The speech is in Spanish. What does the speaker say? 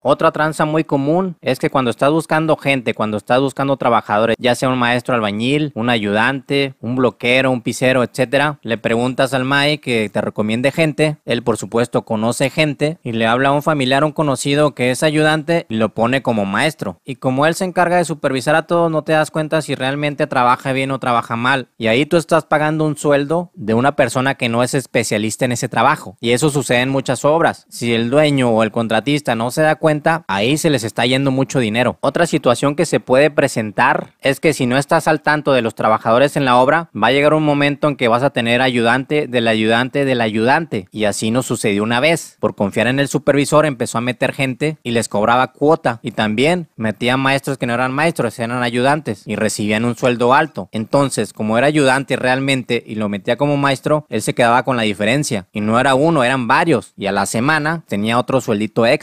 Otra tranza muy común es que cuando estás buscando gente, cuando estás buscando trabajadores, ya sea un maestro albañil, un ayudante, un bloquero, un pisero, etcétera, le preguntas al MAE que te recomiende gente, él por supuesto conoce gente y le habla a un familiar, un conocido que es ayudante y lo pone como maestro. Y como él se encarga de supervisar a todos, no te das cuenta si realmente trabaja bien o trabaja mal. Y ahí tú estás pagando un sueldo de una persona que no es especialista en ese trabajo. Y eso sucede en muchas obras. Si el dueño o el contratista no se da cuenta ahí se les está yendo mucho dinero. Otra situación que se puede presentar es que si no estás al tanto de los trabajadores en la obra, va a llegar un momento en que vas a tener ayudante del ayudante del ayudante. Y así nos sucedió una vez. Por confiar en el supervisor empezó a meter gente y les cobraba cuota. Y también metía maestros que no eran maestros, eran ayudantes y recibían un sueldo alto. Entonces, como era ayudante realmente y lo metía como maestro, él se quedaba con la diferencia. Y no era uno, eran varios. Y a la semana tenía otro sueldito extra.